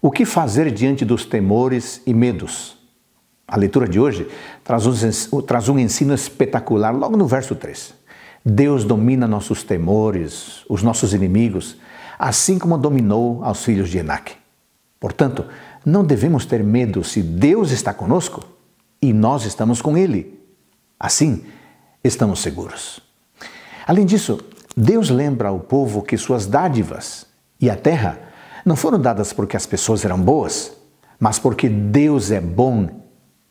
O que fazer diante dos temores e medos? A leitura de hoje traz um, ensino espetacular logo no verso 3. Deus domina nossos temores, os nossos inimigos, assim como dominou aos filhos de Enac. Portanto, não devemos ter medo se Deus está conosco e nós estamos com Ele. Assim, estamos seguros. Além disso, Deus lembra ao povo que suas dádivas e a terra não foram dadas porque as pessoas eram boas, mas porque Deus é bom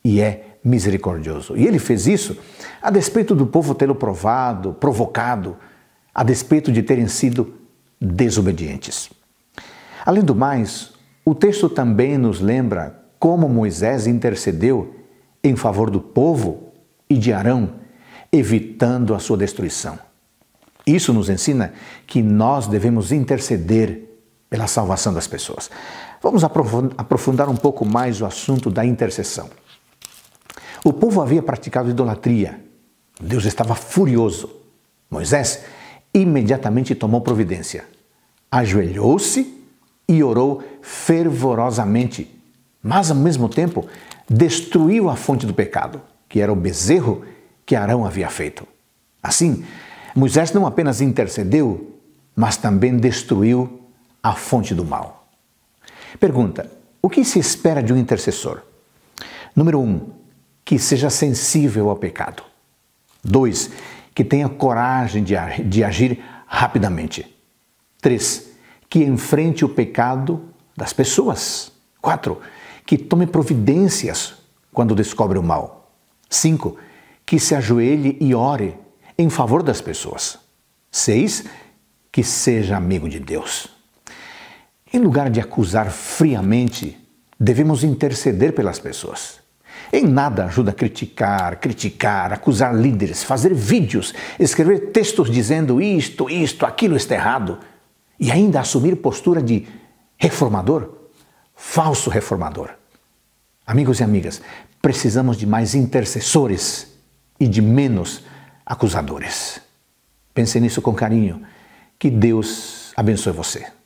e é misericordioso. E ele fez isso a despeito do povo tê-lo provado, provocado, a despeito de terem sido desobedientes. Além do mais, o texto também nos lembra como Moisés intercedeu em favor do povo e de Arão, evitando a sua destruição. Isso nos ensina que nós devemos interceder pela salvação das pessoas. Vamos aprofundar um pouco mais o assunto da intercessão. O povo havia praticado idolatria. Deus estava furioso. Moisés imediatamente tomou providência. Ajoelhou-se e orou fervorosamente, mas ao mesmo tempo destruiu a fonte do pecado, que era o bezerro que Arão havia feito. Assim, Moisés não apenas intercedeu, mas também destruiu a fonte do mal. Pergunta: o que se espera de um intercessor? Número 1. Um, que seja sensível ao pecado. 2. Que tenha coragem de agir rapidamente. 3. Que enfrente o pecado das pessoas. 4. Que tome providências quando descobre o mal. 5. Que se ajoelhe e ore em favor das pessoas. 6. Que seja amigo de Deus. Em lugar de acusar friamente, devemos interceder pelas pessoas. Em nada ajuda criticar, criticar, acusar líderes, fazer vídeos, escrever textos dizendo isto, isto, aquilo está errado e ainda assumir postura de reformador, falso reformador. Amigos e amigas, precisamos de mais intercessores e de menos acusadores. Pense nisso com carinho. Que Deus abençoe você.